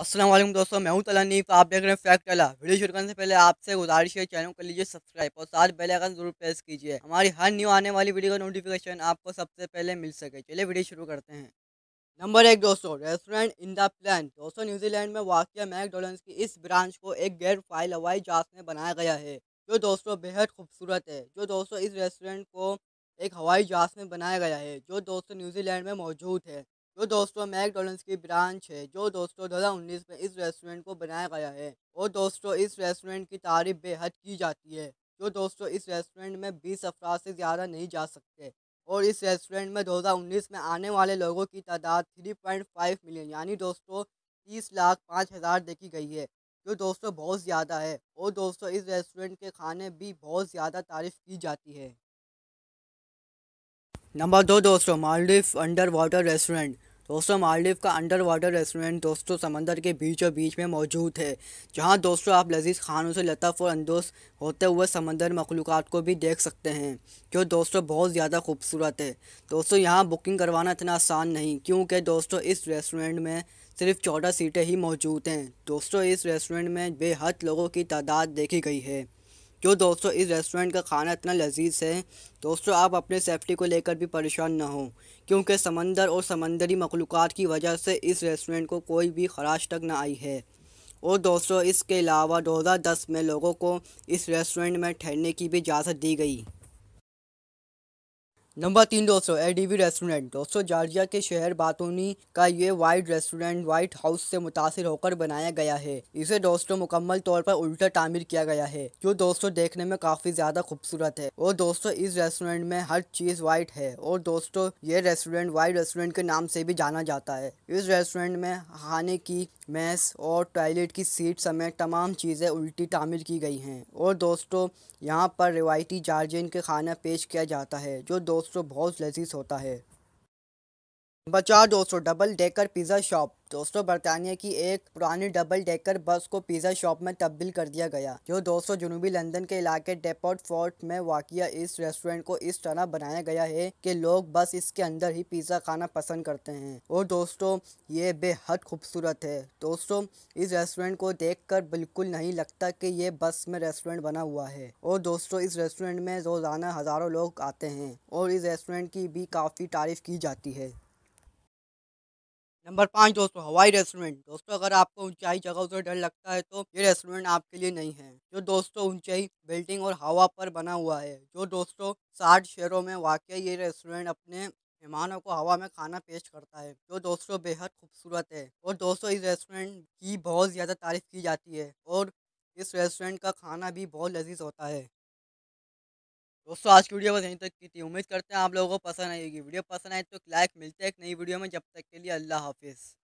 असलम दोस्तों मैं हूं तलानीफ तो आप देख रहे हैं फैक्ट अला वीडियो शुरू करने से पहले आपसे गुजारिश है चैनल को लीजिए सब्सक्राइब और साथ बेल आइकन जरूर प्रेस कीजिए हमारी हर न्यू आने वाली वीडियो का नोटिफिकेशन आपको सबसे पहले मिल सके चलिए वीडियो शुरू करते हैं नंबर एक दोस्तों रेस्टोरेंट इन द प्लान दोस्तों न्यूजीलैंड में वाक़ मैकडोनल्ड की इस ब्रांच को एक गैर फाइल हवाई जहाज में बनाया गया है जो दोस्तों बेहद खूबसूरत है जो दोस्तों इस रेस्टोरेंट को एक हवाई जहाज में बनाया गया है जो दोस्तों न्यूजीलैंड में मौजूद है जो दोस्तों मैकडोनल्ड्स की ब्रांच है जो दोस्तों दो हज़ार उन्नीस में इस रेस्टोरेंट को बनाया गया है और दोस्तों इस रेस्टोरेंट की तारीफ बेहद की जाती है जो दोस्तों इस रेस्टोरेंट में बीस अफराद से ज़्यादा नहीं जा सकते और इस रेस्टोरेंट में 2019 में आने वाले लोगों की तादाद 3.5 मिलियन यानी दोस्तों तीस लाख पाँच हज़ार देखी गई है जो दोस्तों बहुत ज़्यादा है और दोस्तों इस रेस्टोरेंट के खाने भी बहुत ज़्यादा तारीफ़ की जाती है नंबर दो दोस्तों मालदीव अंडर वाटर रेस्टोरेंट दोस्तों मालदीव का अंडर वाटर रेस्टोरेंट दोस्तों समंदर के बीचों बीच में मौजूद है जहां दोस्तों आप लजीज खानों से लतफ़ और अंदोज होते हुए समंदर मखलूक को भी देख सकते हैं जो दोस्तों बहुत ज़्यादा खूबसूरत है दोस्तों यहां बुकिंग करवाना इतना आसान नहीं क्योंकि दोस्तों इस रेस्टोरेंट में सिर्फ चौदह सीटें ही मौजूद हैं दोस्तों इस रेस्टोरेंट में बेहद लोगों की तादाद देखी गई है जो दोस्तों इस रेस्टोरेंट का खाना इतना लजीज है दोस्तों आप अपने सेफ्टी को लेकर भी परेशान ना हो क्योंकि समंदर और समंदरी मखलूक की वजह से इस रेस्टोरेंट को कोई भी खराश तक ना आई है और दोस्तों इसके अलावा दो में लोगों को इस रेस्टोरेंट में ठहरने की भी इजाज़त दी गई नंबर तीन दोस्तों ए डी रेस्टोरेंट दोस्तों जॉर्जिया के शहर बातोनी का ये वाइट रेस्टोरेंट व्हाइट हाउस से मुतासर होकर बनाया गया है इसे दोस्तों मुकम्मल तौर पर उल्टा तामीर किया गया है जो दोस्तों देखने में काफी ज्यादा खूबसूरत है और दोस्तों इस रेस्टोरेंट में हर चीज व्हाइट है और दोस्तों ये रेस्टोरेंट व्हाइट रेस्टोरेंट के नाम से भी जाना जाता है इस रेस्टोरेंट में खाने की मेस और टॉयलेट की सीट समेत तमाम चीज़ें उल्टी तामिल की गई हैं और दोस्तों यहाँ पर रिवायती जार्जिन के खाना पेश किया जाता है जो दोस्तों बहुत लजीज होता है बचाओ दोस्तों डबल डेकर पिज़्ज़ा शॉप दोस्तों बरतानिया की एक पुरानी डबल डेकर बस को पिज़्ज़ा शॉप में तब्दील कर दिया गया जो दोस्तों जनूबी लंदन के इलाके डेपोर्ट फोर्ट में वाक़ इस रेस्टोरेंट को इस तरह बनाया गया है कि लोग बस इसके अंदर ही पिज़्ज़ा खाना पसंद करते हैं और दोस्तों ये बेहद खूबसूरत है दोस्तों इस रेस्टोरेंट को देख कर बिल्कुल नहीं लगता कि ये बस में रेस्टोरेंट बना हुआ है और दोस्तों इस रेस्टोरेंट में रोज़ाना हज़ारों लोग आते हैं और इस रेस्टोरेंट की भी काफ़ी तारीफ़ की जाती है नंबर पाँच दोस्तों हवाई रेस्टोरेंट दोस्तों अगर आपको ऊंचाई जगहों से डर लगता है तो ये रेस्टोरेंट आपके लिए नहीं है जो दोस्तों ऊंचाई बिल्डिंग और हवा पर बना हुआ है जो दोस्तों साठ शहरों में वाक़ ये रेस्टोरेंट अपने मेहमानों को हवा में खाना पेश करता है जो दोस्तों बेहद खूबसूरत है और दोस्तों इस रेस्टोरेंट की बहुत ज़्यादा तारीफ़ की जाती है और इस रेस्टोरेंट का खाना भी बहुत लजीज होता है दोस्तों आज की वीडियो बस यहीं तक की थी उम्मीद करते हैं आप लोगों को पसंद आएगी वीडियो पसंद आए तो लाइक मिलते हैं एक नई वीडियो में जब तक के लिए अल्लाह हाफिज़